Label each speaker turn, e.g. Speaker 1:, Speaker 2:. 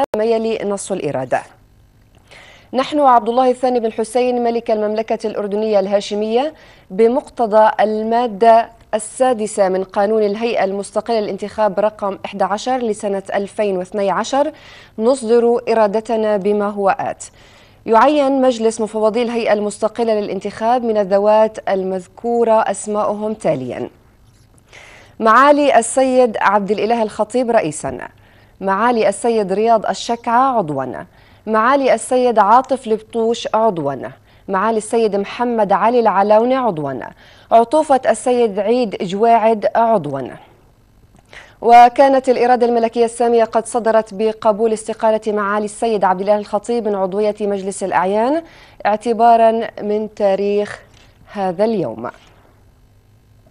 Speaker 1: هذا ما يلي نص الإرادة نحن عبد الله الثاني بن حسين ملك المملكة الأردنية الهاشمية بمقتضى المادة السادسة من قانون الهيئة المستقلة للانتخاب رقم 11 لسنة 2012 نصدر إرادتنا بما هو آت يعين مجلس مفوضي الهيئة المستقلة للانتخاب من الذوات المذكورة أسماؤهم تالياً معالي السيد عبد الإله الخطيب رئيساً معالي السيد رياض الشكعة عضوا معالي السيد عاطف لبطوش عضوا معالي السيد محمد علي العلاونة عضوا عطوفة السيد عيد جواعد عضوا وكانت الإرادة الملكية السامية قد صدرت بقبول استقالة معالي السيد عبد الله الخطيب من عضوية مجلس الأعيان اعتبارا من تاريخ هذا اليوم